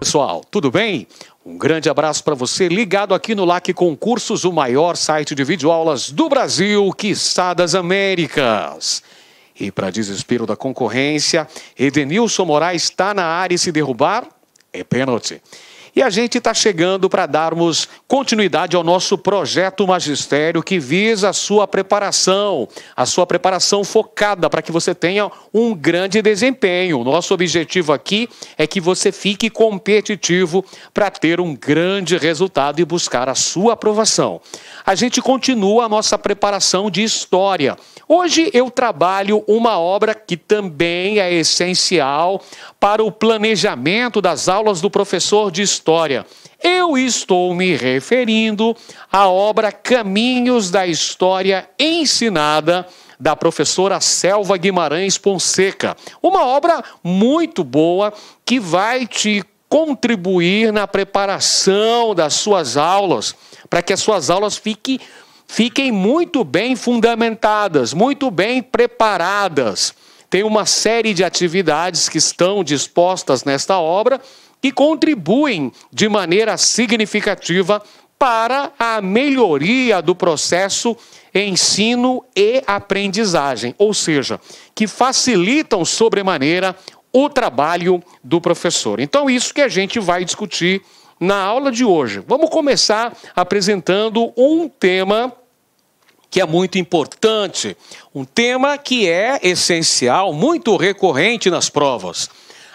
pessoal, tudo bem? Um grande abraço para você ligado aqui no LAC Concursos, o maior site de videoaulas do Brasil, está das Américas. E para desespero da concorrência, Edenilson Moraes está na área e se derrubar, é pênalti. E a gente está chegando para darmos continuidade ao nosso projeto magistério que visa a sua preparação, a sua preparação focada para que você tenha um grande desempenho. Nosso objetivo aqui é que você fique competitivo para ter um grande resultado e buscar a sua aprovação a gente continua a nossa preparação de história. Hoje eu trabalho uma obra que também é essencial para o planejamento das aulas do professor de história. Eu estou me referindo à obra Caminhos da História Ensinada da professora Selva Guimarães Ponseca. Uma obra muito boa que vai te contribuir na preparação das suas aulas para que as suas aulas fiquem, fiquem muito bem fundamentadas, muito bem preparadas. Tem uma série de atividades que estão dispostas nesta obra que contribuem de maneira significativa para a melhoria do processo ensino e aprendizagem, ou seja, que facilitam sobremaneira o trabalho do professor. Então, isso que a gente vai discutir na aula de hoje. Vamos começar apresentando um tema que é muito importante, um tema que é essencial, muito recorrente nas provas.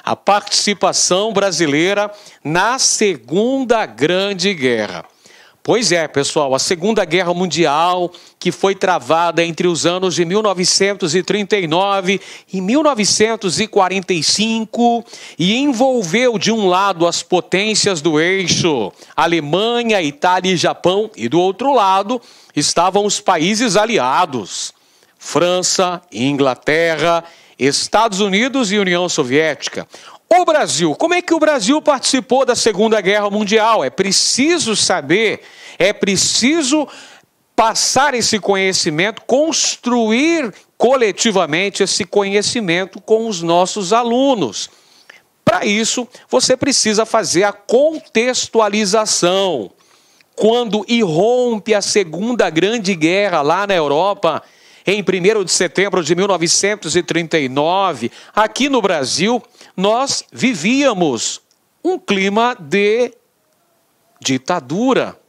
A participação brasileira na Segunda Grande Guerra. Pois é, pessoal, a Segunda Guerra Mundial, que foi travada entre os anos de 1939 e 1945 e envolveu de um lado as potências do eixo, Alemanha, Itália e Japão, e do outro lado estavam os países aliados, França, Inglaterra, Estados Unidos e União Soviética. O Brasil, como é que o Brasil participou da Segunda Guerra Mundial? É preciso saber, é preciso passar esse conhecimento, construir coletivamente esse conhecimento com os nossos alunos. Para isso, você precisa fazer a contextualização. Quando irrompe a Segunda Grande Guerra lá na Europa, em 1 de setembro de 1939, aqui no Brasil, nós vivíamos um clima de ditadura,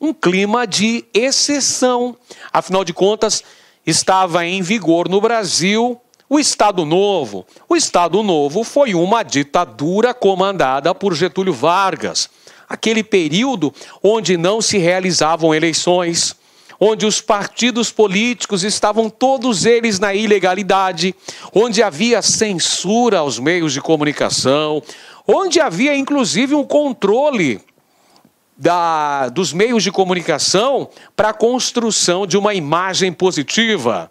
um clima de exceção. Afinal de contas, estava em vigor no Brasil o Estado Novo. O Estado Novo foi uma ditadura comandada por Getúlio Vargas. Aquele período onde não se realizavam eleições, onde os partidos políticos estavam todos eles na ilegalidade, onde havia censura aos meios de comunicação, onde havia inclusive um controle da, dos meios de comunicação para a construção de uma imagem positiva.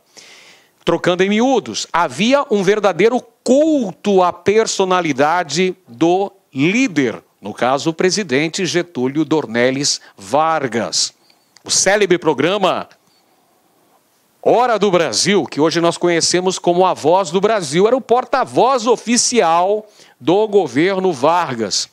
Trocando em miúdos, havia um verdadeiro culto à personalidade do líder, no caso, o presidente Getúlio Dornelles Vargas o célebre programa Hora do Brasil, que hoje nós conhecemos como a Voz do Brasil, era o porta-voz oficial do governo Vargas.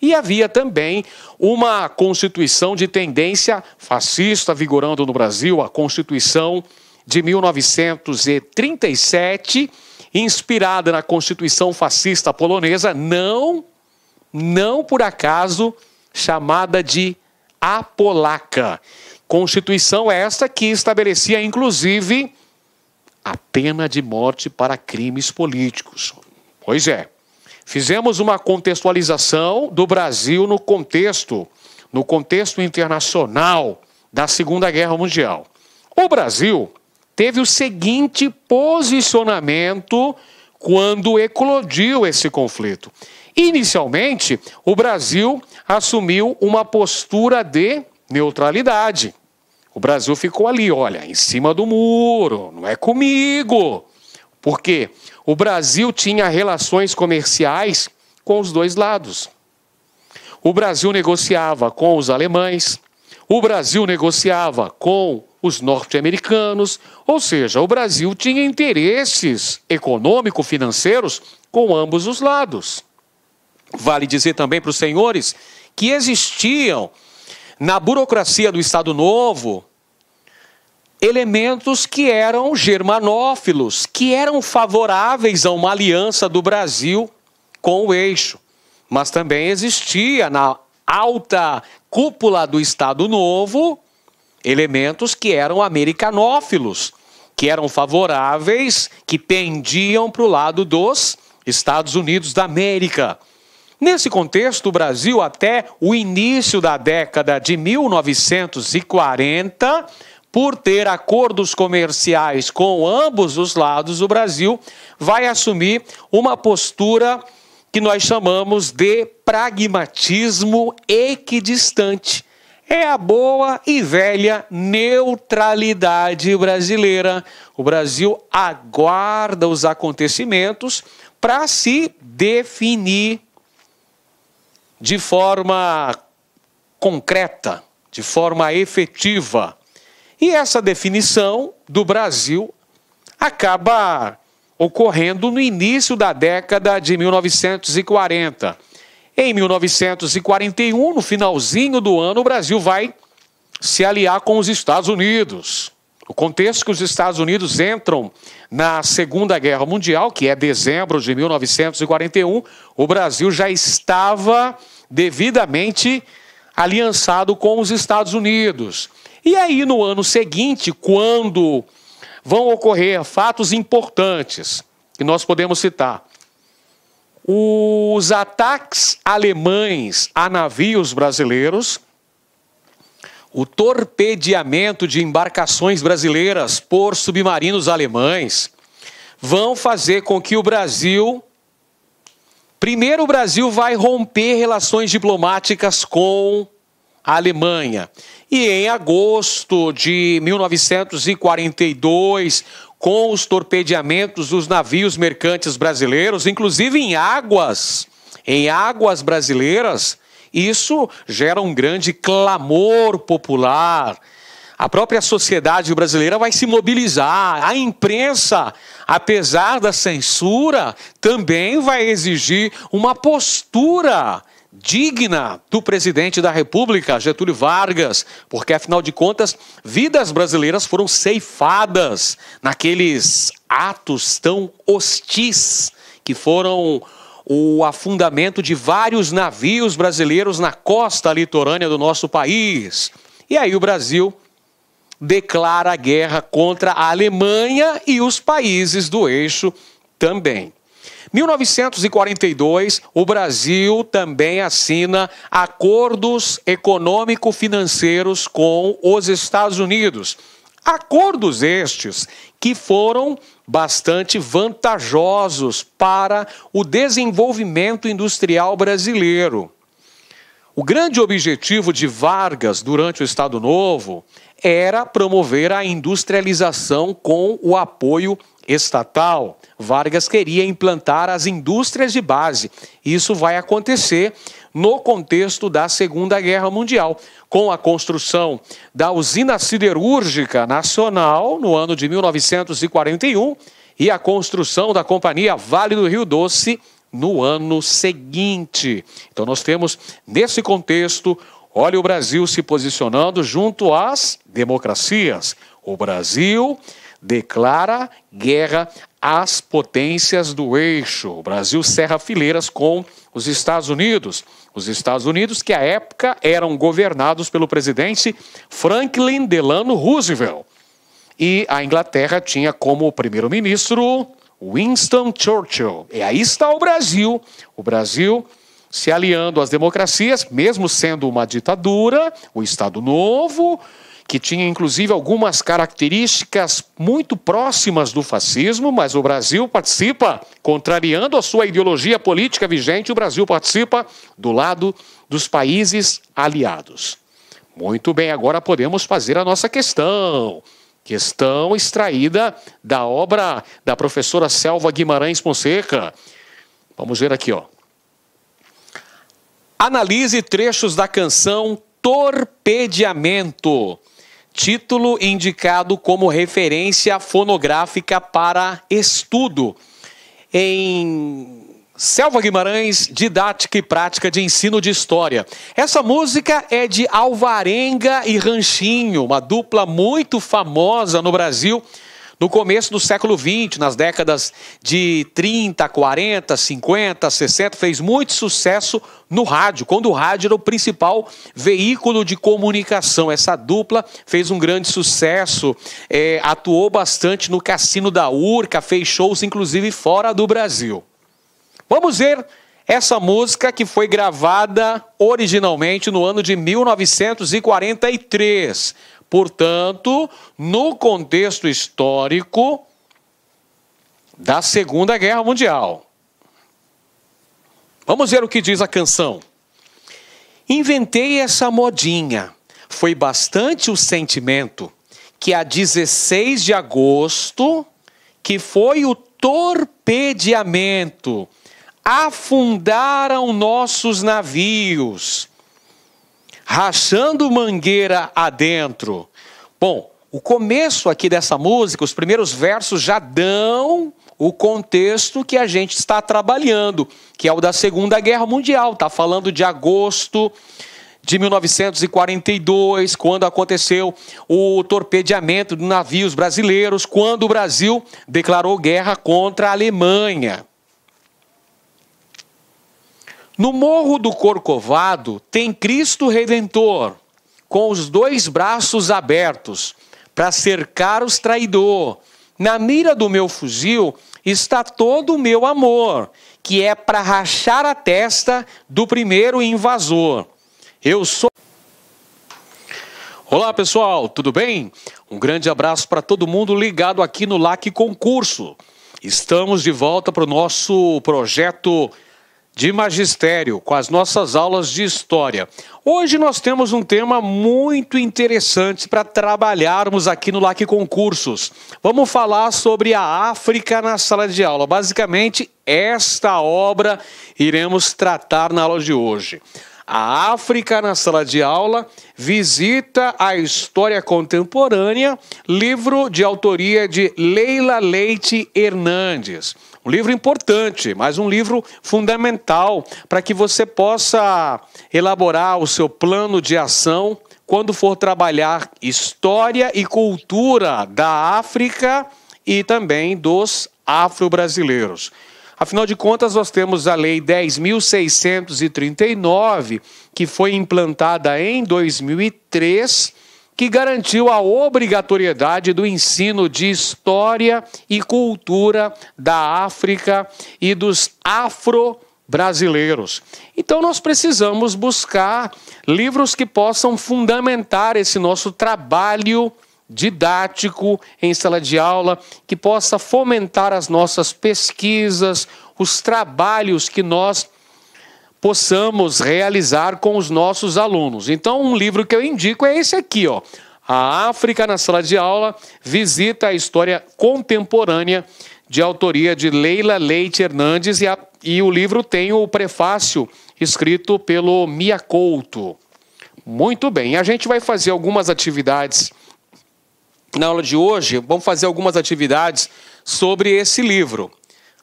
E havia também uma constituição de tendência fascista vigorando no Brasil, a Constituição de 1937, inspirada na Constituição fascista polonesa, não, não por acaso chamada de a polaca. Constituição esta que estabelecia, inclusive, a pena de morte para crimes políticos. Pois é, fizemos uma contextualização do Brasil no contexto, no contexto internacional da Segunda Guerra Mundial. O Brasil teve o seguinte posicionamento quando eclodiu esse conflito. Inicialmente, o Brasil assumiu uma postura de neutralidade. O Brasil ficou ali, olha, em cima do muro, não é comigo. porque O Brasil tinha relações comerciais com os dois lados. O Brasil negociava com os alemães, o Brasil negociava com os norte-americanos, ou seja, o Brasil tinha interesses econômico-financeiros com ambos os lados. Vale dizer também para os senhores que existiam na burocracia do Estado Novo elementos que eram germanófilos, que eram favoráveis a uma aliança do Brasil com o eixo. Mas também existia na alta cúpula do Estado Novo elementos que eram americanófilos, que eram favoráveis, que pendiam para o lado dos Estados Unidos da América. Nesse contexto, o Brasil, até o início da década de 1940, por ter acordos comerciais com ambos os lados, o Brasil vai assumir uma postura que nós chamamos de pragmatismo equidistante. É a boa e velha neutralidade brasileira. O Brasil aguarda os acontecimentos para se definir de forma concreta, de forma efetiva e essa definição do Brasil acaba ocorrendo no início da década de 1940. Em 1941, no finalzinho do ano, o Brasil vai se aliar com os Estados Unidos. O contexto que os Estados Unidos entram na Segunda Guerra Mundial, que é dezembro de 1941, o Brasil já estava devidamente aliançado com os Estados Unidos. E aí, no ano seguinte, quando vão ocorrer fatos importantes que nós podemos citar, os ataques alemães a navios brasileiros, o torpedeamento de embarcações brasileiras por submarinos alemães, vão fazer com que o Brasil. Primeiro, o Brasil vai romper relações diplomáticas com Alemanha. E em agosto de 1942, com os torpedeamentos dos navios mercantes brasileiros, inclusive em águas, em águas brasileiras, isso gera um grande clamor popular. A própria sociedade brasileira vai se mobilizar, a imprensa, apesar da censura, também vai exigir uma postura digna do presidente da República, Getúlio Vargas, porque afinal de contas, vidas brasileiras foram ceifadas naqueles atos tão hostis que foram o afundamento de vários navios brasileiros na costa litorânea do nosso país. E aí o Brasil declara guerra contra a Alemanha e os países do eixo também. 1942, o Brasil também assina acordos econômico-financeiros com os Estados Unidos. Acordos estes que foram bastante vantajosos para o desenvolvimento industrial brasileiro. O grande objetivo de Vargas durante o Estado Novo era promover a industrialização com o apoio estatal. Vargas queria implantar as indústrias de base. Isso vai acontecer no contexto da Segunda Guerra Mundial, com a construção da usina siderúrgica nacional no ano de 1941 e a construção da Companhia Vale do Rio Doce no ano seguinte. Então, nós temos, nesse contexto, olha o Brasil se posicionando junto às democracias. O Brasil declara guerra as potências do eixo. O Brasil serra fileiras com os Estados Unidos. Os Estados Unidos, que à época eram governados pelo presidente Franklin Delano Roosevelt. E a Inglaterra tinha como primeiro-ministro Winston Churchill. E aí está o Brasil. O Brasil se aliando às democracias, mesmo sendo uma ditadura, o Estado Novo, que tinha inclusive algumas características muito próximas do fascismo, mas o Brasil participa, contrariando a sua ideologia política vigente, o Brasil participa do lado dos países aliados. Muito bem, agora podemos fazer a nossa questão. Questão extraída da obra da professora Selva Guimarães Fonseca. Vamos ver aqui, ó. Analise trechos da canção Torpediamento título indicado como referência fonográfica para estudo. Em Selva Guimarães, Didática e Prática de Ensino de História. Essa música é de Alvarenga e Ranchinho, uma dupla muito famosa no Brasil no começo do século XX, nas décadas de 30, 40, 50, 60, fez muito sucesso no rádio, quando o rádio era o principal veículo de comunicação. Essa dupla fez um grande sucesso, é, atuou bastante no cassino da Urca, fez shows inclusive fora do Brasil. Vamos ver essa música que foi gravada originalmente no ano de 1943 Portanto, no contexto histórico da Segunda Guerra Mundial. Vamos ver o que diz a canção. Inventei essa modinha. Foi bastante o sentimento que a 16 de agosto, que foi o torpedeamento, afundaram nossos navios rachando mangueira adentro. Bom, o começo aqui dessa música, os primeiros versos já dão o contexto que a gente está trabalhando, que é o da Segunda Guerra Mundial. Está falando de agosto de 1942, quando aconteceu o torpedeamento de navios brasileiros, quando o Brasil declarou guerra contra a Alemanha. No Morro do Corcovado tem Cristo Redentor, com os dois braços abertos, para cercar os traidor. Na mira do meu fuzil está todo o meu amor, que é para rachar a testa do primeiro invasor. Eu sou. Olá pessoal, tudo bem? Um grande abraço para todo mundo ligado aqui no LAC Concurso. Estamos de volta para o nosso projeto de magistério, com as nossas aulas de história. Hoje nós temos um tema muito interessante para trabalharmos aqui no LAC Concursos. Vamos falar sobre a África na sala de aula. Basicamente, esta obra iremos tratar na aula de hoje. A África na Sala de Aula visita a história contemporânea, livro de autoria de Leila Leite Hernandes. Um livro importante, mas um livro fundamental para que você possa elaborar o seu plano de ação quando for trabalhar história e cultura da África e também dos afro-brasileiros. Afinal de contas, nós temos a Lei 10.639, que foi implantada em 2003 que garantiu a obrigatoriedade do ensino de história e cultura da África e dos afro-brasileiros. Então, nós precisamos buscar livros que possam fundamentar esse nosso trabalho didático em sala de aula, que possa fomentar as nossas pesquisas, os trabalhos que nós possamos realizar com os nossos alunos. Então, um livro que eu indico é esse aqui, ó. A África na Sala de Aula visita a história contemporânea de autoria de Leila Leite Hernandes e, a, e o livro tem o prefácio escrito pelo Mia Couto. Muito bem, a gente vai fazer algumas atividades na aula de hoje, vamos fazer algumas atividades sobre esse livro.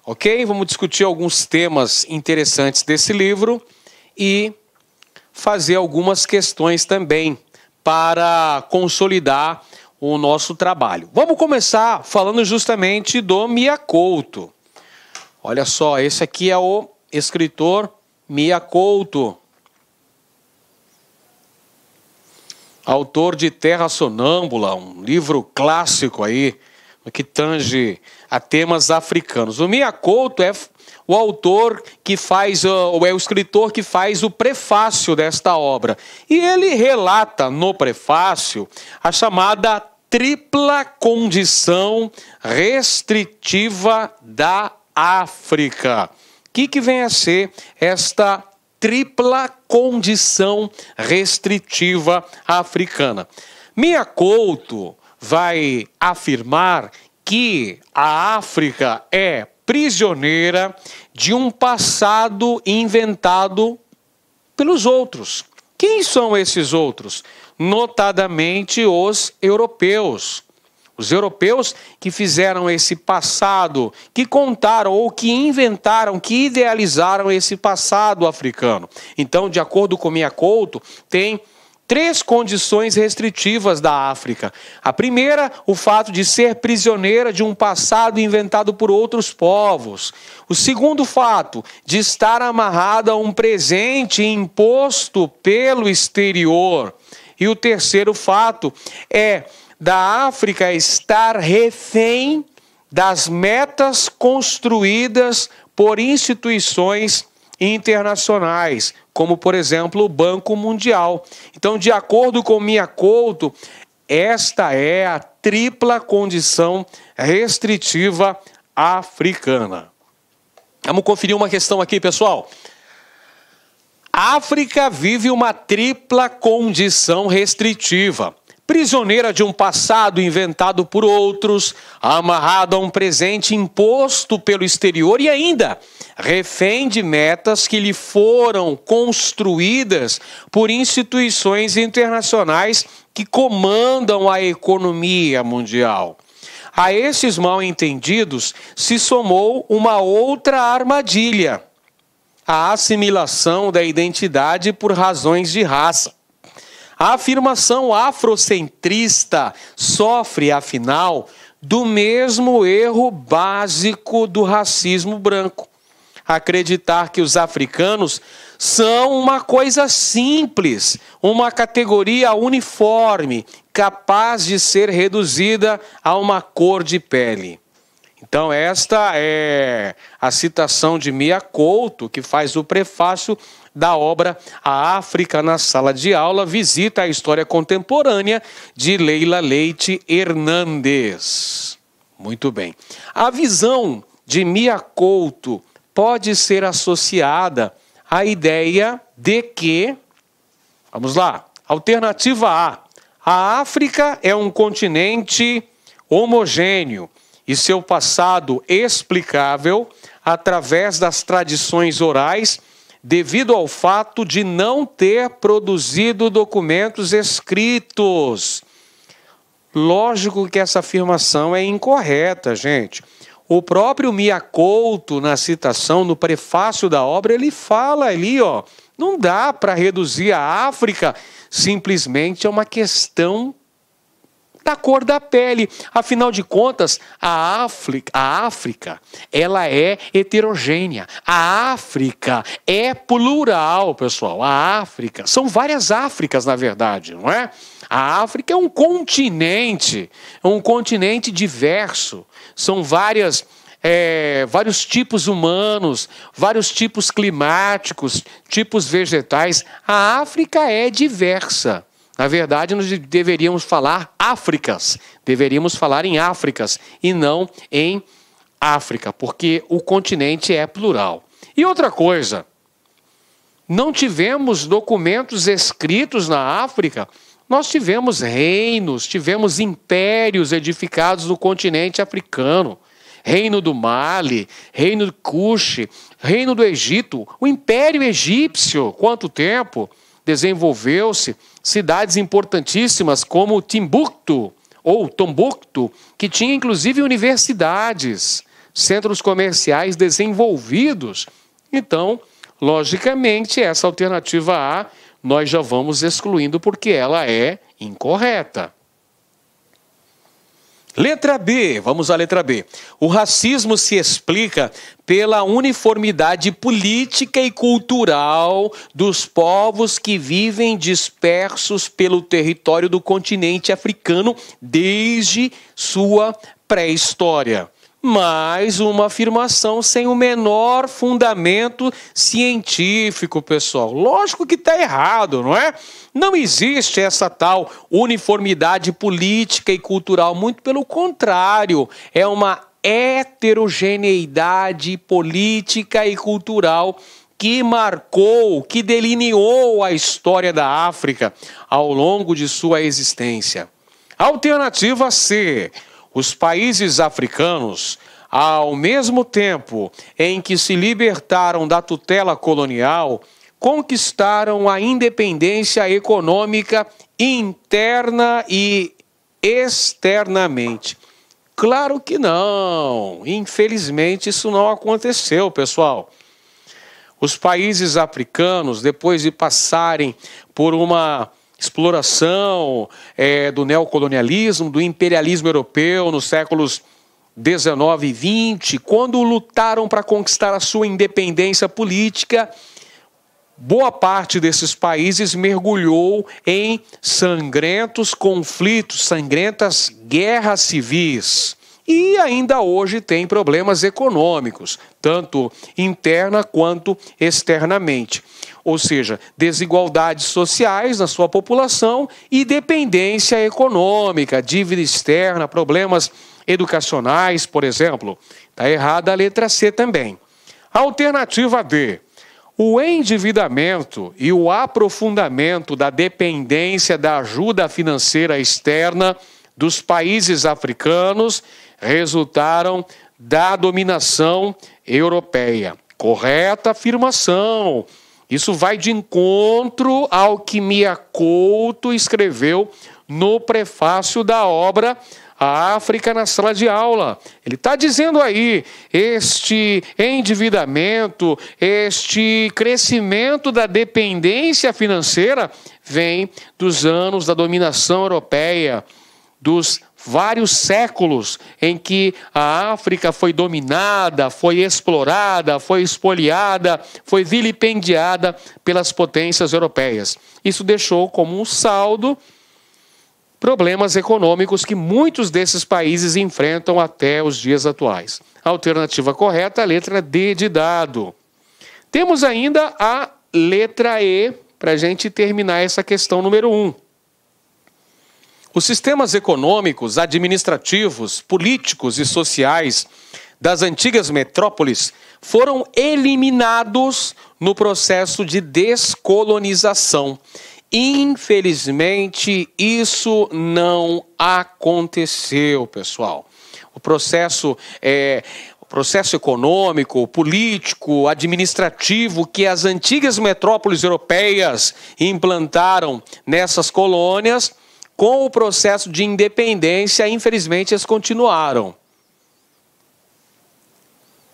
Ok? Vamos discutir alguns temas interessantes desse livro e fazer algumas questões também para consolidar o nosso trabalho. Vamos começar falando justamente do Miyakoto. Olha só, esse aqui é o escritor Miyakoto, autor de Terra Sonâmbula, um livro clássico aí que tange a temas africanos. O Mia Couto é o autor que faz, ah, ou é o escritor que faz o prefácio desta obra. E ele relata no prefácio a chamada tripla condição restritiva da África. O que, que vem a ser esta tripla condição restritiva africana? Mia Couto vai afirmar que a África é prisioneira de um passado inventado pelos outros. Quem são esses outros? Notadamente os europeus. Os europeus que fizeram esse passado, que contaram ou que inventaram, que idealizaram esse passado africano. Então, de acordo com minha Couto, tem três condições restritivas da África. A primeira, o fato de ser prisioneira de um passado inventado por outros povos. O segundo fato, de estar amarrada a um presente imposto pelo exterior. E o terceiro fato é da África estar refém das metas construídas por instituições internacionais, como por exemplo o Banco Mundial. Então, de acordo com minha Couto, esta é a tripla condição restritiva africana. Vamos conferir uma questão aqui, pessoal. A África vive uma tripla condição restritiva prisioneira de um passado inventado por outros, amarrada a um presente imposto pelo exterior e ainda refém de metas que lhe foram construídas por instituições internacionais que comandam a economia mundial. A esses mal-entendidos se somou uma outra armadilha: a assimilação da identidade por razões de raça. A afirmação afrocentrista sofre, afinal, do mesmo erro básico do racismo branco. Acreditar que os africanos são uma coisa simples, uma categoria uniforme, capaz de ser reduzida a uma cor de pele. Então, esta é a citação de Mia Couto, que faz o prefácio da obra A África na Sala de Aula visita a história contemporânea de Leila Leite Hernandes. Muito bem. A visão de Mia Couto pode ser associada à ideia de que, vamos lá, alternativa A, a África é um continente homogêneo e seu passado explicável através das tradições orais devido ao fato de não ter produzido documentos escritos. Lógico que essa afirmação é incorreta, gente. O próprio Mia Couto, na citação, no prefácio da obra, ele fala ali, ó, não dá para reduzir a África simplesmente a uma questão da cor da pele. Afinal de contas, a África, a África ela é heterogênea. A África é plural, pessoal. A África são várias Áfricas, na verdade, não é? A África é um continente, é um continente diverso. São várias é, vários tipos humanos, vários tipos climáticos, tipos vegetais. A África é diversa. Na verdade, nós deveríamos falar Áfricas, deveríamos falar em Áfricas e não em África, porque o continente é plural. E outra coisa, não tivemos documentos escritos na África, nós tivemos reinos, tivemos impérios edificados no continente africano. Reino do Mali, Reino do Cuxi, Reino do Egito, o Império Egípcio, quanto tempo? desenvolveu-se cidades importantíssimas como Timbuktu ou Tombuctu, que tinha inclusive universidades, centros comerciais desenvolvidos. Então, logicamente, essa alternativa A nós já vamos excluindo porque ela é incorreta. Letra B, vamos à letra B. O racismo se explica pela uniformidade política e cultural dos povos que vivem dispersos pelo território do continente africano desde sua pré-história mais uma afirmação sem o menor fundamento científico, pessoal. Lógico que está errado, não é? Não existe essa tal uniformidade política e cultural, muito pelo contrário, é uma heterogeneidade política e cultural que marcou, que delineou a história da África ao longo de sua existência. Alternativa C os países africanos, ao mesmo tempo em que se libertaram da tutela colonial, conquistaram a independência econômica interna e externamente. Claro que não! Infelizmente, isso não aconteceu, pessoal. Os países africanos, depois de passarem por uma exploração é, do neocolonialismo, do imperialismo europeu nos séculos 19 e 20, quando lutaram para conquistar a sua independência política, boa parte desses países mergulhou em sangrentos conflitos, sangrentas guerras civis. E ainda hoje tem problemas econômicos, tanto interna quanto externamente ou seja, desigualdades sociais na sua população e dependência econômica, dívida externa, problemas educacionais, por exemplo. Está errada a letra C também. Alternativa D. O endividamento e o aprofundamento da dependência da ajuda financeira externa dos países africanos resultaram da dominação europeia. Correta afirmação. Isso vai de encontro ao que Mia Couto escreveu no prefácio da obra a África na sala de aula. Ele está dizendo aí: este endividamento, este crescimento da dependência financeira vem dos anos da dominação europeia, dos vários séculos em que a África foi dominada, foi explorada, foi espoliada, foi vilipendiada pelas potências europeias. Isso deixou como um saldo problemas econômicos que muitos desses países enfrentam até os dias atuais. A alternativa correta a letra D de dado. Temos ainda a letra E para a gente terminar essa questão número 1. Um. Os sistemas econômicos, administrativos, políticos e sociais das antigas metrópoles foram eliminados no processo de descolonização. Infelizmente, isso não aconteceu, pessoal. O processo é, processo econômico, político, administrativo que as antigas metrópoles europeias implantaram nessas colônias com o processo de independência, infelizmente, eles continuaram.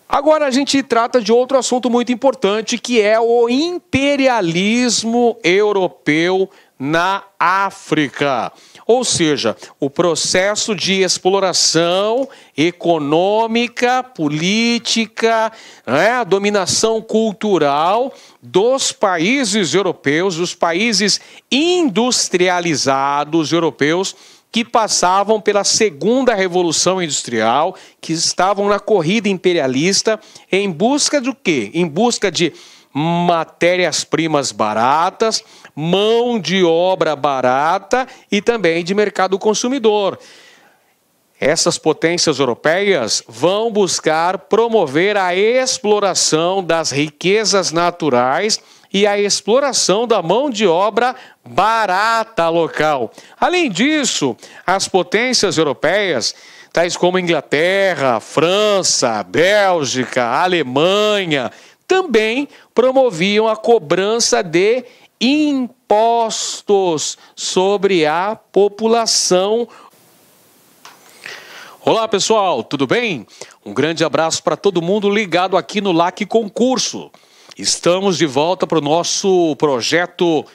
Agora a gente trata de outro assunto muito importante, que é o imperialismo europeu na África. Ou seja, o processo de exploração econômica, política, né, dominação cultural dos países europeus, dos países industrializados europeus, que passavam pela segunda revolução industrial, que estavam na corrida imperialista em busca do quê? Em busca de matérias-primas baratas, mão de obra barata e também de mercado consumidor. Essas potências europeias vão buscar promover a exploração das riquezas naturais e a exploração da mão de obra barata local. Além disso, as potências europeias, tais como Inglaterra, França, Bélgica, Alemanha, também promoviam a cobrança de impostos sobre a população. Olá pessoal, tudo bem? Um grande abraço para todo mundo ligado aqui no LAC Concurso. Estamos de volta para o nosso projeto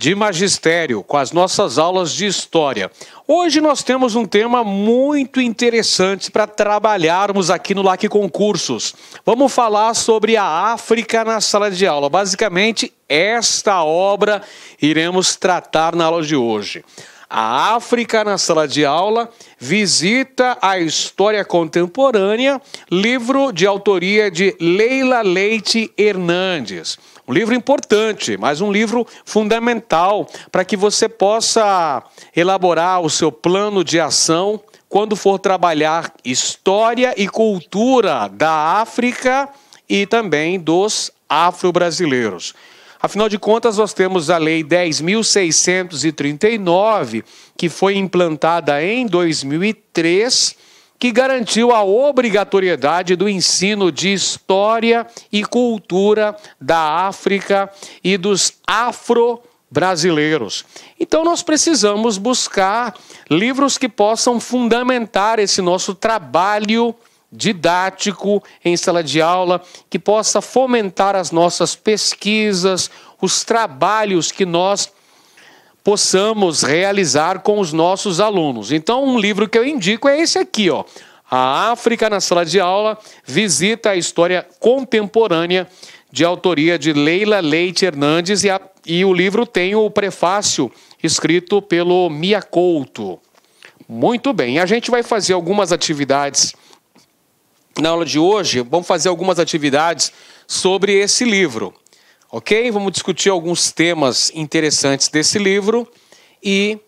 de magistério, com as nossas aulas de história. Hoje nós temos um tema muito interessante para trabalharmos aqui no LAC Concursos. Vamos falar sobre a África na sala de aula. Basicamente, esta obra iremos tratar na aula de hoje. A África na sala de aula visita a história contemporânea, livro de autoria de Leila Leite Hernandes. Um livro importante, mas um livro fundamental para que você possa elaborar o seu plano de ação quando for trabalhar história e cultura da África e também dos afro-brasileiros. Afinal de contas, nós temos a Lei 10.639, que foi implantada em 2003 que garantiu a obrigatoriedade do ensino de história e cultura da África e dos afro brasileiros. Então nós precisamos buscar livros que possam fundamentar esse nosso trabalho didático em sala de aula, que possa fomentar as nossas pesquisas, os trabalhos que nós possamos realizar com os nossos alunos. Então, um livro que eu indico é esse aqui, ó. A África na Sala de Aula visita a história contemporânea de autoria de Leila Leite Hernandes e, a, e o livro tem o prefácio escrito pelo Mia Couto. Muito bem, a gente vai fazer algumas atividades na aula de hoje, vamos fazer algumas atividades sobre esse livro. Ok? Vamos discutir alguns temas interessantes desse livro e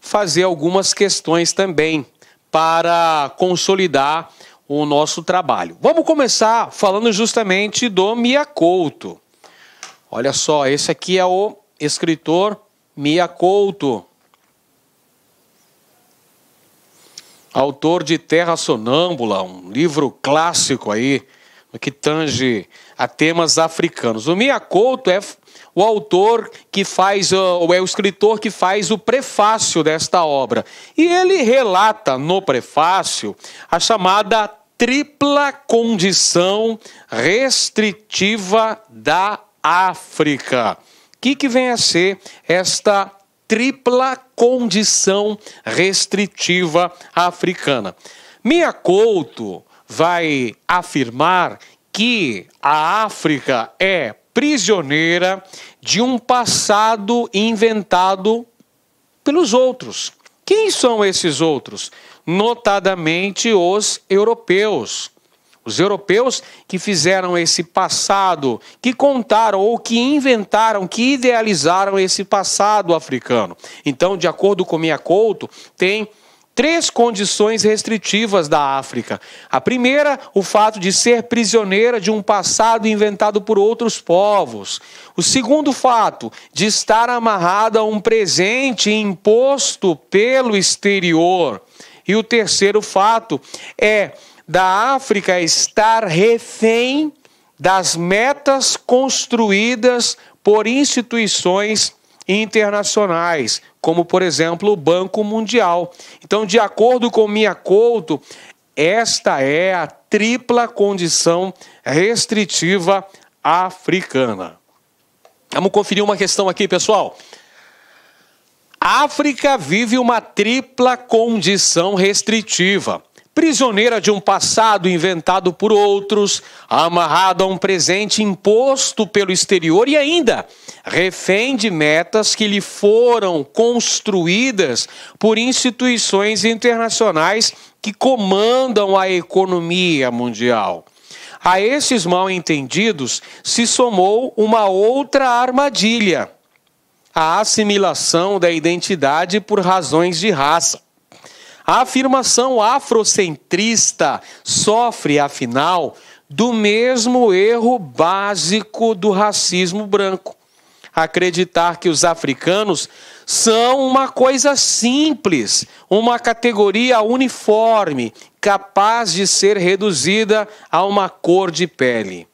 fazer algumas questões também para consolidar o nosso trabalho. Vamos começar falando justamente do Miyakouto. Olha só, esse aqui é o escritor Miyakouto. Autor de Terra Sonâmbula, um livro clássico aí, que tange a temas africanos. O Mia Couto é o autor que faz, ah, ou é o escritor que faz o prefácio desta obra. E ele relata no prefácio a chamada tripla condição restritiva da África. O que, que vem a ser esta tripla condição restritiva africana? Mia Couto vai afirmar que a África é prisioneira de um passado inventado pelos outros. Quem são esses outros? Notadamente os europeus. Os europeus que fizeram esse passado, que contaram ou que inventaram, que idealizaram esse passado africano. Então, de acordo com Minha Couto, tem três condições restritivas da África. A primeira, o fato de ser prisioneira de um passado inventado por outros povos. O segundo fato, de estar amarrada a um presente imposto pelo exterior. E o terceiro fato é da África estar refém das metas construídas por instituições internacionais, como por exemplo o Banco Mundial. Então, de acordo com Mia Couto, esta é a tripla condição restritiva africana. Vamos conferir uma questão aqui, pessoal. A África vive uma tripla condição restritiva prisioneira de um passado inventado por outros, amarrada a um presente imposto pelo exterior e ainda refém de metas que lhe foram construídas por instituições internacionais que comandam a economia mundial. A esses mal-entendidos se somou uma outra armadilha: a assimilação da identidade por razões de raça. A afirmação afrocentrista sofre, afinal, do mesmo erro básico do racismo branco. Acreditar que os africanos são uma coisa simples, uma categoria uniforme, capaz de ser reduzida a uma cor de pele.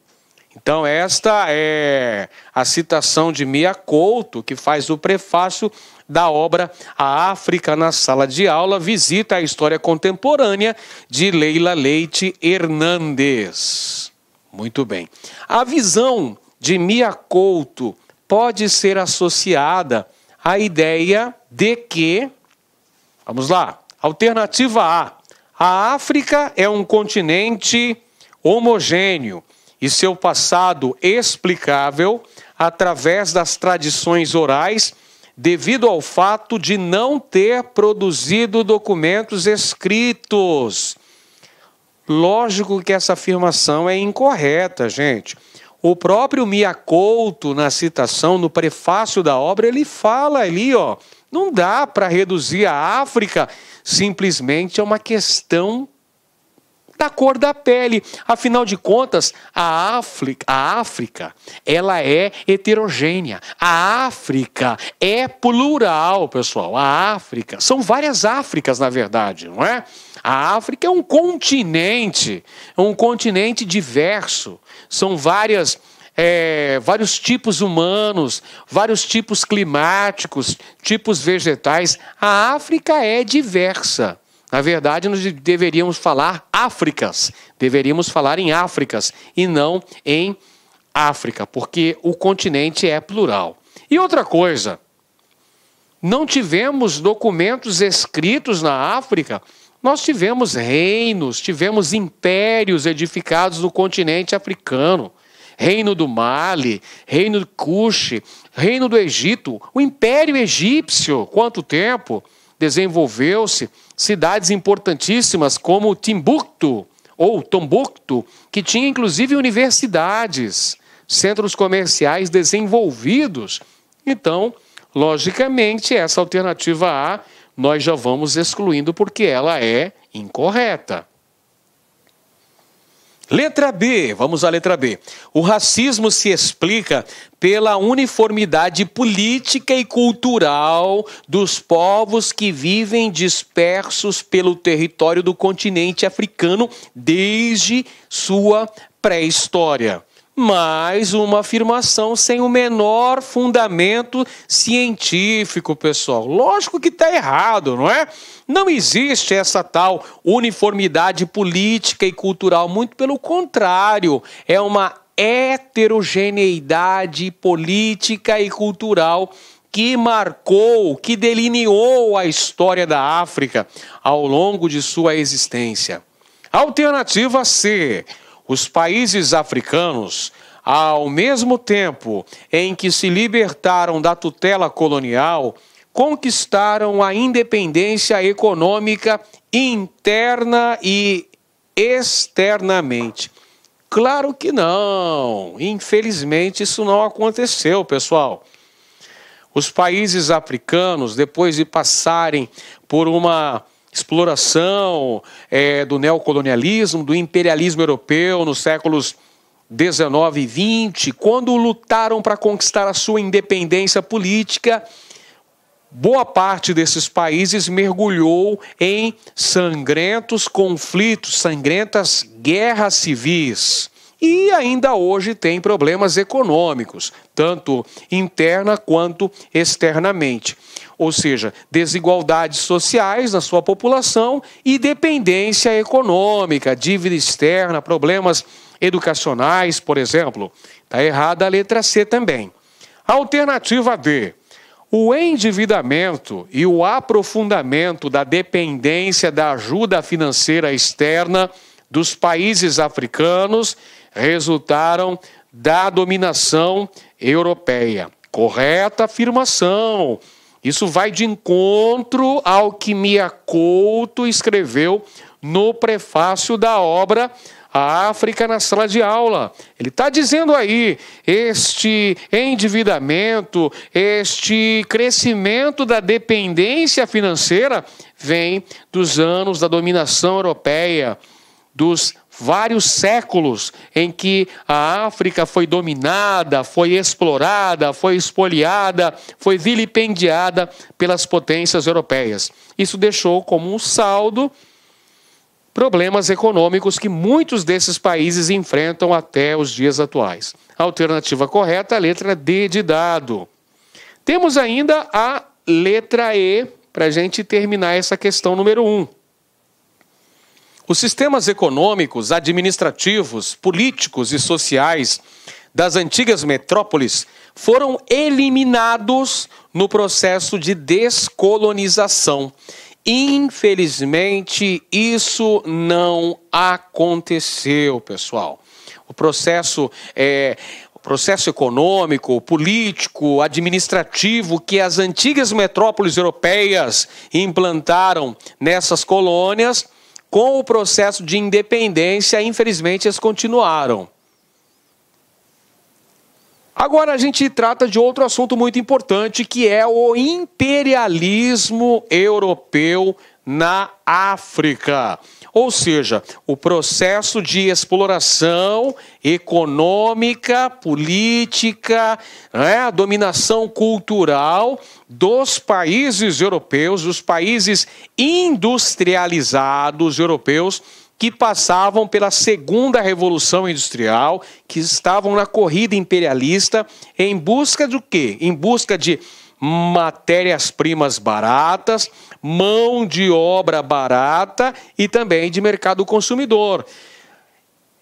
Então, esta é a citação de Mia Couto, que faz o prefácio da obra A África na Sala de Aula visita a história contemporânea de Leila Leite Hernandes. Muito bem. A visão de Mia Couto pode ser associada à ideia de que, vamos lá, alternativa A, a África é um continente homogêneo e seu passado explicável através das tradições orais devido ao fato de não ter produzido documentos escritos. Lógico que essa afirmação é incorreta, gente. O próprio Mia Couto, na citação, no prefácio da obra, ele fala ali, ó, não dá para reduzir a África simplesmente a uma questão da cor da pele. Afinal de contas, a África, a África ela é heterogênea. A África é plural, pessoal. A África são várias Áfricas, na verdade, não é? A África é um continente, é um continente diverso. São várias é, vários tipos humanos, vários tipos climáticos, tipos vegetais. A África é diversa. Na verdade, nós deveríamos falar Áfricas, deveríamos falar em Áfricas e não em África, porque o continente é plural. E outra coisa, não tivemos documentos escritos na África, nós tivemos reinos, tivemos impérios edificados no continente africano. Reino do Mali, Reino do Cuxi, Reino do Egito, o Império Egípcio, quanto tempo? desenvolveu-se cidades importantíssimas como Timbuktu ou Tombuctu, que tinha inclusive universidades, centros comerciais desenvolvidos. Então, logicamente, essa alternativa A nós já vamos excluindo porque ela é incorreta. Letra B, vamos à letra B. O racismo se explica pela uniformidade política e cultural dos povos que vivem dispersos pelo território do continente africano desde sua pré-história. Mais uma afirmação sem o menor fundamento científico, pessoal. Lógico que está errado, não é? Não existe essa tal uniformidade política e cultural, muito pelo contrário, é uma heterogeneidade política e cultural que marcou, que delineou a história da África ao longo de sua existência. Alternativa C os países africanos, ao mesmo tempo em que se libertaram da tutela colonial, conquistaram a independência econômica interna e externamente. Claro que não! Infelizmente, isso não aconteceu, pessoal. Os países africanos, depois de passarem por uma exploração é, do neocolonialismo, do imperialismo europeu nos séculos 19 e 20, quando lutaram para conquistar a sua independência política, boa parte desses países mergulhou em sangrentos conflitos, sangrentas guerras civis. E ainda hoje tem problemas econômicos, tanto interna quanto externamente ou seja, desigualdades sociais na sua população e dependência econômica, dívida externa, problemas educacionais, por exemplo. Está errada a letra C também. Alternativa D. O endividamento e o aprofundamento da dependência da ajuda financeira externa dos países africanos resultaram da dominação europeia. Correta afirmação. Isso vai de encontro ao que Mia Couto escreveu no prefácio da obra a África na sala de aula. Ele está dizendo aí: este endividamento, este crescimento da dependência financeira vem dos anos da dominação europeia, dos vários séculos em que a África foi dominada, foi explorada, foi espoliada, foi vilipendiada pelas potências europeias. Isso deixou como um saldo problemas econômicos que muitos desses países enfrentam até os dias atuais. A alternativa correta é a letra D de dado. Temos ainda a letra E para a gente terminar essa questão número 1. Um. Os sistemas econômicos, administrativos, políticos e sociais das antigas metrópoles foram eliminados no processo de descolonização. Infelizmente, isso não aconteceu, pessoal. O processo é, processo econômico, político, administrativo que as antigas metrópoles europeias implantaram nessas colônias com o processo de independência, infelizmente, eles continuaram. Agora a gente trata de outro assunto muito importante que é o imperialismo europeu na África. Ou seja, o processo de exploração econômica, política, né, dominação cultural dos países europeus, dos países industrializados europeus que passavam pela segunda revolução industrial, que estavam na corrida imperialista em busca do quê? Em busca de matérias-primas baratas, mão de obra barata e também de mercado consumidor.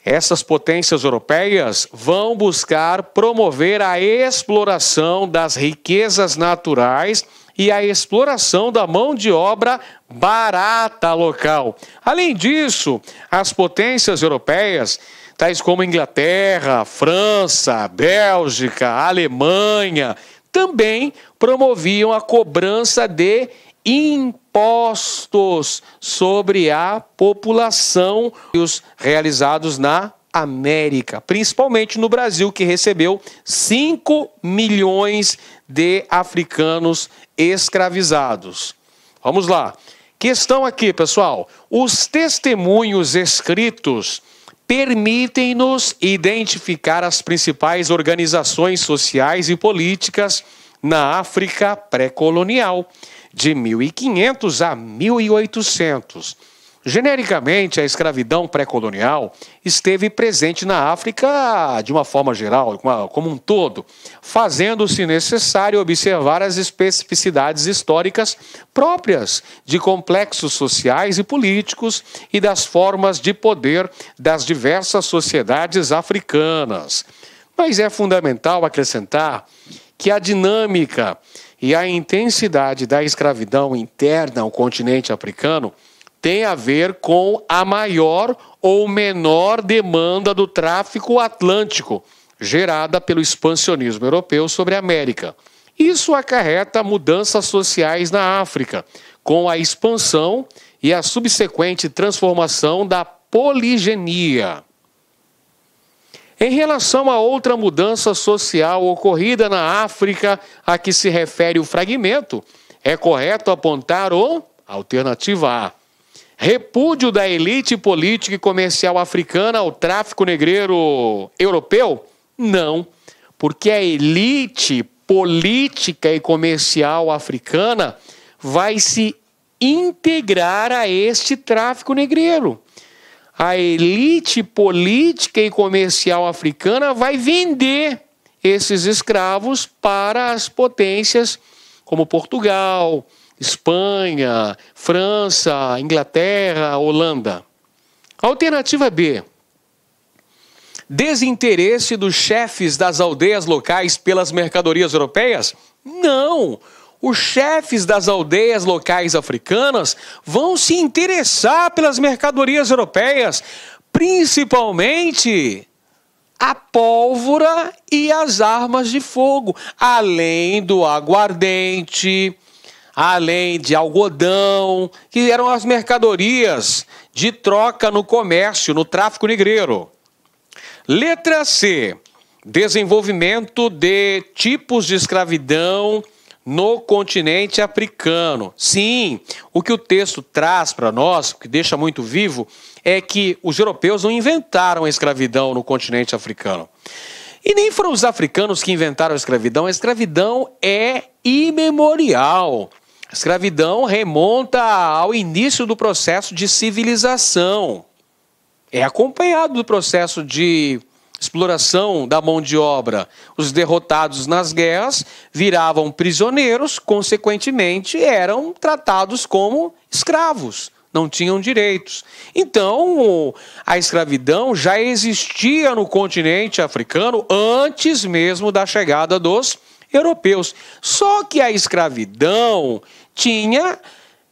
Essas potências europeias vão buscar promover a exploração das riquezas naturais e a exploração da mão de obra barata local. Além disso, as potências europeias, tais como Inglaterra, França, Bélgica, Alemanha, também promoviam a cobrança de impostos sobre a população e os realizados na América, principalmente no Brasil, que recebeu 5 milhões de africanos escravizados. Vamos lá. Questão aqui, pessoal. Os testemunhos escritos permitem-nos identificar as principais organizações sociais e políticas na África pré-colonial, de 1500 a 1800 Genericamente, a escravidão pré-colonial esteve presente na África de uma forma geral, como um todo, fazendo-se necessário observar as especificidades históricas próprias de complexos sociais e políticos e das formas de poder das diversas sociedades africanas. Mas é fundamental acrescentar que a dinâmica e a intensidade da escravidão interna ao continente africano tem a ver com a maior ou menor demanda do tráfico atlântico gerada pelo expansionismo europeu sobre a América. Isso acarreta mudanças sociais na África, com a expansão e a subsequente transformação da poligenia. Em relação a outra mudança social ocorrida na África a que se refere o fragmento, é correto apontar o alternativa A Repúdio da elite política e comercial africana ao tráfico negreiro europeu? Não, porque a elite política e comercial africana vai se integrar a este tráfico negreiro. A elite política e comercial africana vai vender esses escravos para as potências como Portugal, Espanha, França, Inglaterra, Holanda. Alternativa B. Desinteresse dos chefes das aldeias locais pelas mercadorias europeias? Não! Os chefes das aldeias locais africanas vão se interessar pelas mercadorias europeias, principalmente a pólvora e as armas de fogo, além do aguardente além de algodão, que eram as mercadorias de troca no comércio, no tráfico negreiro. Letra C. Desenvolvimento de tipos de escravidão no continente africano. Sim, o que o texto traz para nós, que deixa muito vivo, é que os europeus não inventaram a escravidão no continente africano. E nem foram os africanos que inventaram a escravidão. A escravidão é imemorial escravidão remonta ao início do processo de civilização. É acompanhado do processo de exploração da mão de obra. Os derrotados nas guerras viravam prisioneiros, consequentemente, eram tratados como escravos. Não tinham direitos. Então, a escravidão já existia no continente africano antes mesmo da chegada dos europeus. Só que a escravidão tinha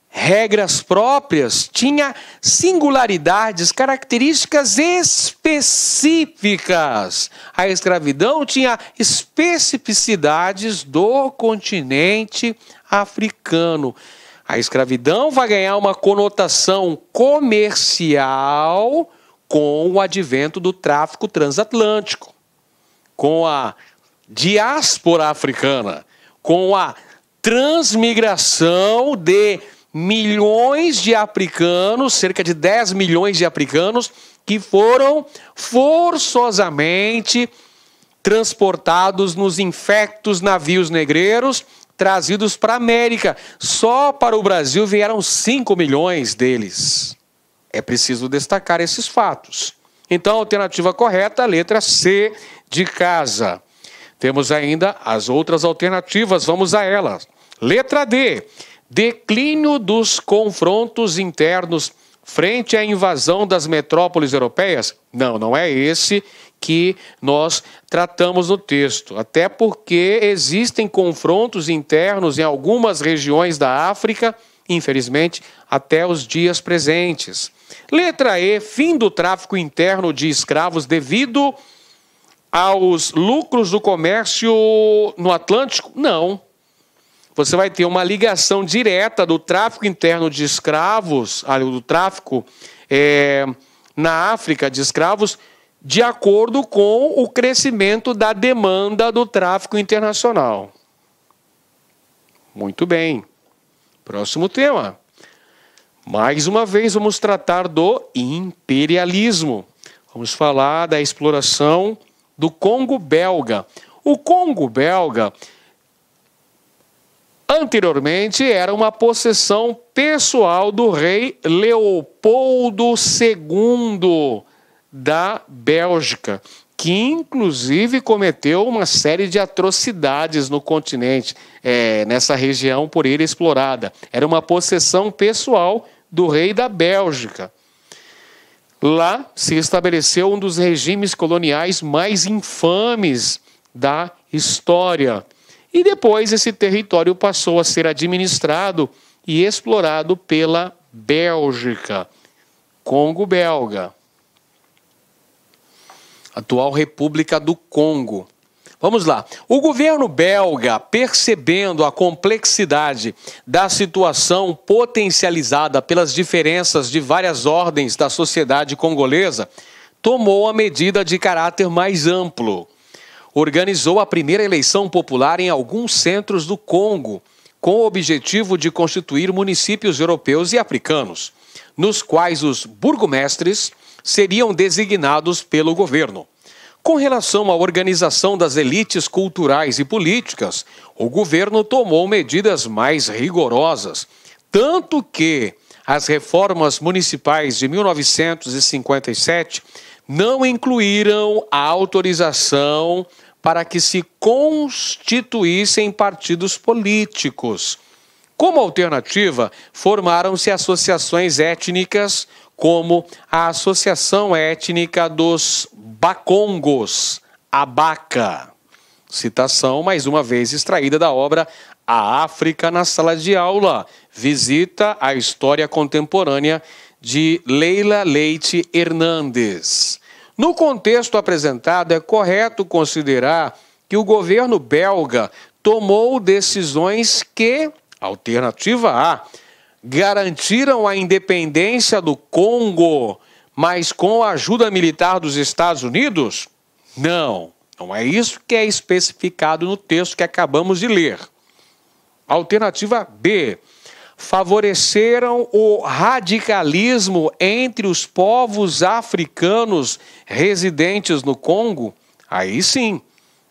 regras próprias, tinha singularidades, características específicas. A escravidão tinha especificidades do continente africano. A escravidão vai ganhar uma conotação comercial com o advento do tráfico transatlântico, com a diáspora africana, com a transmigração de milhões de africanos, cerca de 10 milhões de africanos, que foram forçosamente transportados nos infectos navios negreiros, trazidos para a América. Só para o Brasil vieram 5 milhões deles. É preciso destacar esses fatos. Então, a alternativa correta, a letra C de casa. Temos ainda as outras alternativas, vamos a elas. Letra D. Declínio dos confrontos internos frente à invasão das metrópoles europeias? Não, não é esse que nós tratamos no texto. Até porque existem confrontos internos em algumas regiões da África, infelizmente, até os dias presentes. Letra E, fim do tráfico interno de escravos devido aos lucros do comércio no Atlântico? Não, você vai ter uma ligação direta do tráfico interno de escravos, do tráfico é, na África de escravos, de acordo com o crescimento da demanda do tráfico internacional. Muito bem. Próximo tema. Mais uma vez vamos tratar do imperialismo. Vamos falar da exploração do Congo belga. O Congo belga Anteriormente era uma possessão pessoal do rei Leopoldo II da Bélgica, que inclusive cometeu uma série de atrocidades no continente, é, nessa região por ele explorada. Era uma possessão pessoal do rei da Bélgica. Lá se estabeleceu um dos regimes coloniais mais infames da história e depois esse território passou a ser administrado e explorado pela Bélgica, Congo belga, atual República do Congo. Vamos lá. O governo belga, percebendo a complexidade da situação potencializada pelas diferenças de várias ordens da sociedade congolesa, tomou a medida de caráter mais amplo organizou a primeira eleição popular em alguns centros do Congo, com o objetivo de constituir municípios europeus e africanos, nos quais os burgomestres seriam designados pelo governo. Com relação à organização das elites culturais e políticas, o governo tomou medidas mais rigorosas, tanto que as reformas municipais de 1957 não incluíram a autorização para que se constituíssem partidos políticos. Como alternativa, formaram-se associações étnicas, como a Associação Étnica dos Bacongos, Abaca. Citação, mais uma vez, extraída da obra A África na Sala de Aula, visita à história contemporânea de Leila Leite Hernandes. No contexto apresentado, é correto considerar que o governo belga tomou decisões que, alternativa A, garantiram a independência do Congo, mas com a ajuda militar dos Estados Unidos? Não, não é isso que é especificado no texto que acabamos de ler. Alternativa B, favoreceram o radicalismo entre os povos africanos residentes no Congo, aí sim,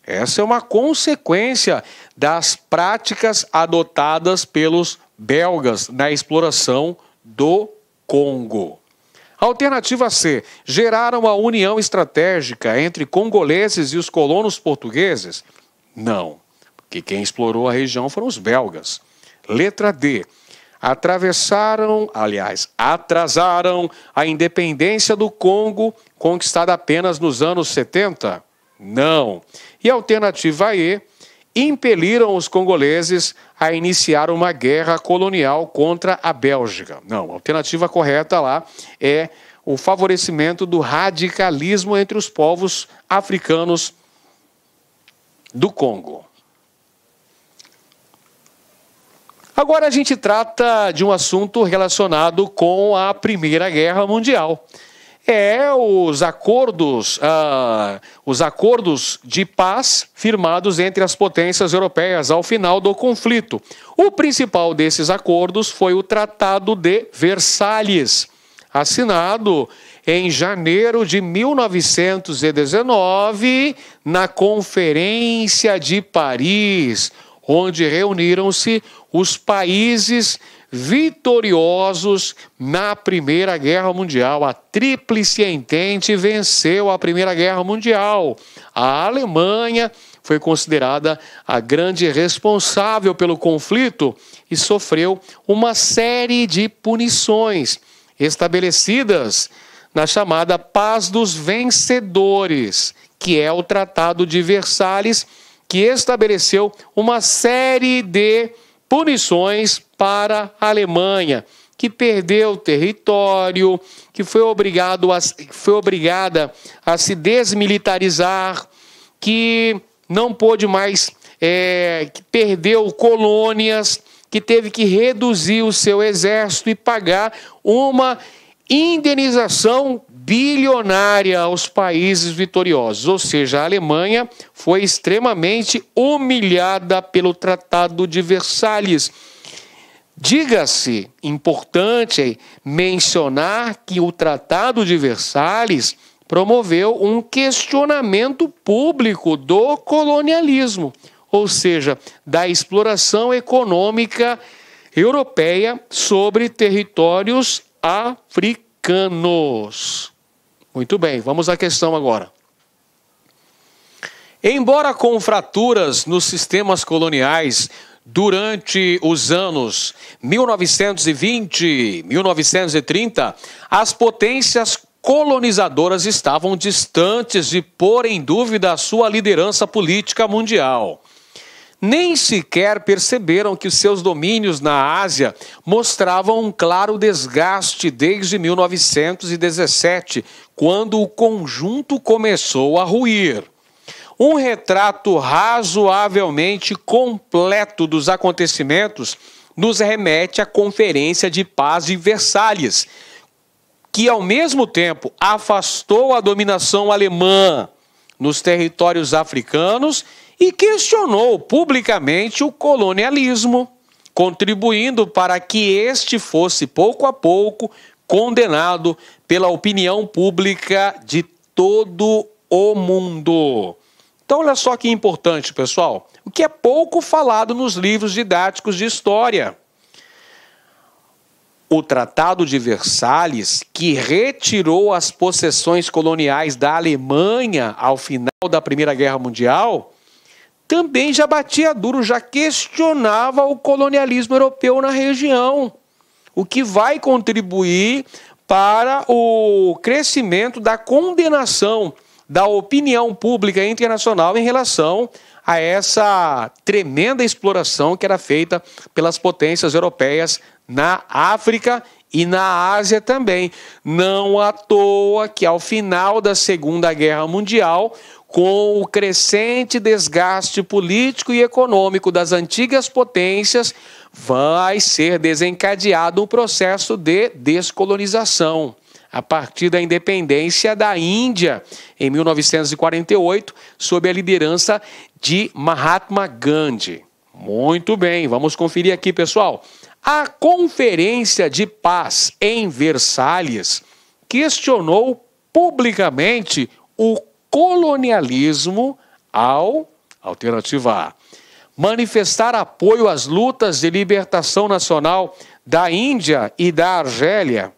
essa é uma consequência das práticas adotadas pelos belgas na exploração do Congo. Alternativa C: geraram a união estratégica entre congoleses e os colonos portugueses? Não, porque quem explorou a região foram os belgas. Letra D: atravessaram, aliás, atrasaram a independência do Congo, conquistada apenas nos anos 70? Não. E a alternativa E, impeliram os congoleses a iniciar uma guerra colonial contra a Bélgica. Não, a alternativa correta lá é o favorecimento do radicalismo entre os povos africanos do Congo. Agora a gente trata de um assunto relacionado com a Primeira Guerra Mundial. É os acordos, ah, os acordos de paz firmados entre as potências europeias ao final do conflito. O principal desses acordos foi o Tratado de Versalhes, assinado em janeiro de 1919 na Conferência de Paris onde reuniram-se os países vitoriosos na Primeira Guerra Mundial. A Tríplice Entente venceu a Primeira Guerra Mundial. A Alemanha foi considerada a grande responsável pelo conflito e sofreu uma série de punições estabelecidas na chamada Paz dos Vencedores, que é o Tratado de Versalhes que estabeleceu uma série de punições para a Alemanha, que perdeu território, que foi, obrigado a, foi obrigada a se desmilitarizar, que não pôde mais, é, que perdeu colônias, que teve que reduzir o seu exército e pagar uma indenização bilionária aos países vitoriosos, ou seja, a Alemanha foi extremamente humilhada pelo Tratado de Versalhes. Diga-se, importante mencionar que o Tratado de Versalhes promoveu um questionamento público do colonialismo, ou seja, da exploração econômica europeia sobre territórios africanos. Muito bem, vamos à questão agora. Embora com fraturas nos sistemas coloniais durante os anos 1920 1930, as potências colonizadoras estavam distantes de pôr em dúvida a sua liderança política mundial. Nem sequer perceberam que seus domínios na Ásia mostravam um claro desgaste desde 1917, quando o conjunto começou a ruir. Um retrato razoavelmente completo dos acontecimentos nos remete à Conferência de Paz de Versalhes, que ao mesmo tempo afastou a dominação alemã nos territórios africanos e questionou publicamente o colonialismo, contribuindo para que este fosse pouco a pouco condenado pela opinião pública de todo o mundo. Então, olha só que importante, pessoal. O que é pouco falado nos livros didáticos de história. O Tratado de Versalhes, que retirou as possessões coloniais da Alemanha ao final da Primeira Guerra Mundial, também já batia duro, já questionava o colonialismo europeu na região o que vai contribuir para o crescimento da condenação da opinião pública internacional em relação a essa tremenda exploração que era feita pelas potências europeias na África e na Ásia também. Não à toa que ao final da Segunda Guerra Mundial, com o crescente desgaste político e econômico das antigas potências, vai ser desencadeado um processo de descolonização. A partir da independência da Índia, em 1948, sob a liderança de Mahatma Gandhi. Muito bem, vamos conferir aqui, pessoal. A Conferência de Paz em Versalhes questionou publicamente o colonialismo ao alternativa A. Manifestar apoio às lutas de libertação nacional da Índia e da Argélia?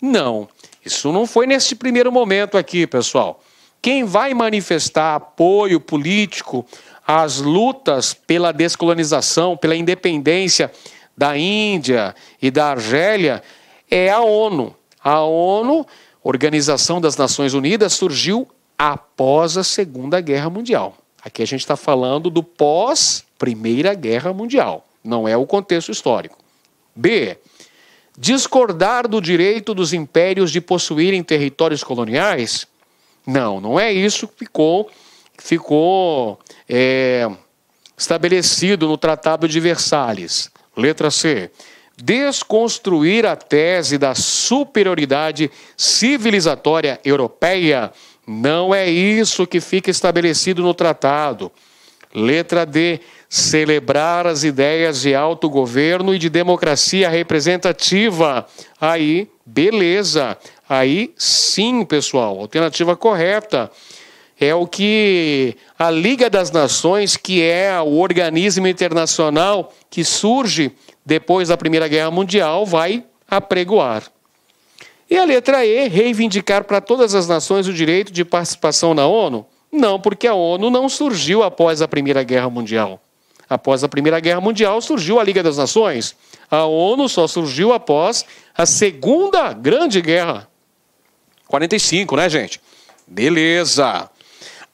Não, isso não foi nesse primeiro momento aqui, pessoal. Quem vai manifestar apoio político às lutas pela descolonização, pela independência da Índia e da Argélia é a ONU. A ONU, Organização das Nações Unidas, surgiu após a Segunda Guerra Mundial. Aqui a gente está falando do pós-Primeira Guerra Mundial, não é o contexto histórico. B. Discordar do direito dos impérios de possuírem territórios coloniais? Não, não é isso que ficou, ficou é, estabelecido no Tratado de Versalhes. Letra C. Desconstruir a tese da superioridade civilizatória europeia não é isso que fica estabelecido no tratado. Letra D. Celebrar as ideias de autogoverno e de democracia representativa. Aí, beleza. Aí sim, pessoal. Alternativa correta. É o que a Liga das Nações, que é o organismo internacional que surge depois da Primeira Guerra Mundial, vai apregoar. E a letra E, reivindicar para todas as nações o direito de participação na ONU? Não, porque a ONU não surgiu após a Primeira Guerra Mundial. Após a Primeira Guerra Mundial surgiu a Liga das Nações. A ONU só surgiu após a Segunda Grande Guerra. 45, né, gente? Beleza.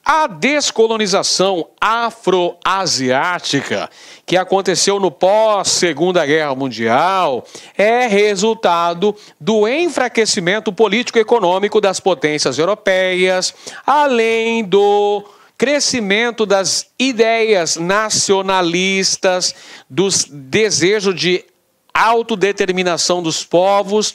A descolonização afroasiática que aconteceu no pós-Segunda Guerra Mundial é resultado do enfraquecimento político-econômico das potências europeias, além do crescimento das ideias nacionalistas, dos desejos de autodeterminação dos povos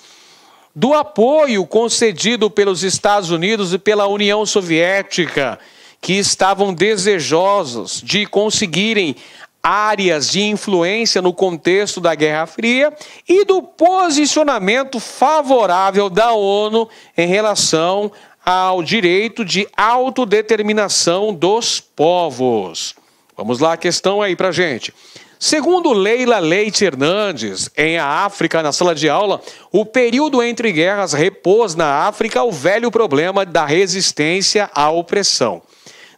do apoio concedido pelos Estados Unidos e pela União Soviética que estavam desejosos de conseguirem áreas de influência no contexto da Guerra Fria e do posicionamento favorável da ONU em relação ao direito de autodeterminação dos povos. Vamos lá, a questão aí para gente. Segundo Leila Leite Hernandes, em A África na Sala de Aula, o período entre guerras repôs na África o velho problema da resistência à opressão.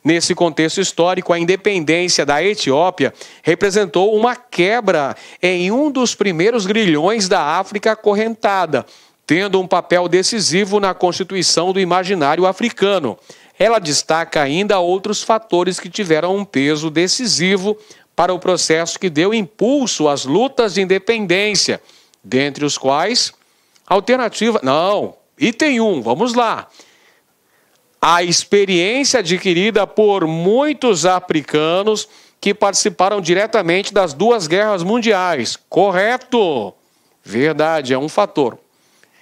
Nesse contexto histórico, a independência da Etiópia representou uma quebra em um dos primeiros grilhões da África acorrentada, tendo um papel decisivo na constituição do imaginário africano. Ela destaca ainda outros fatores que tiveram um peso decisivo para o processo que deu impulso às lutas de independência, dentre os quais alternativa. Não, item 1, um, vamos lá a experiência adquirida por muitos africanos que participaram diretamente das duas guerras mundiais. Correto! Verdade, é um fator.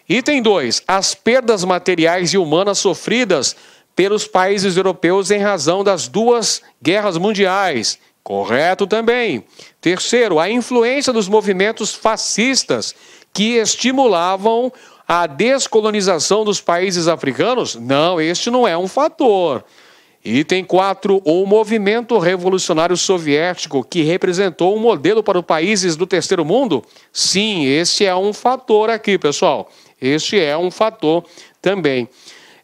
Item 2. As perdas materiais e humanas sofridas pelos países europeus em razão das duas guerras mundiais. Correto também. Terceiro, a influência dos movimentos fascistas que estimulavam a descolonização dos países africanos? Não, este não é um fator. Item 4. O movimento revolucionário soviético que representou um modelo para os países do terceiro mundo? Sim, esse é um fator aqui, pessoal. Este é um fator também.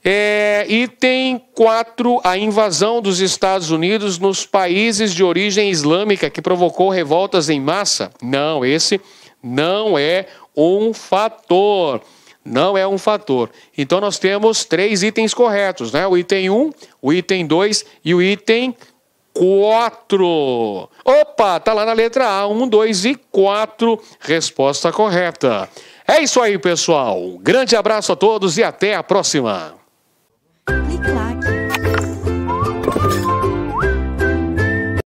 É, item 4. A invasão dos Estados Unidos nos países de origem islâmica que provocou revoltas em massa? Não, esse não é um fator não é um fator. Então nós temos três itens corretos, né? O item 1, o item 2 e o item 4. Opa, tá lá na letra A, 1, 2 e 4, resposta correta. É isso aí, pessoal. grande abraço a todos e até a próxima.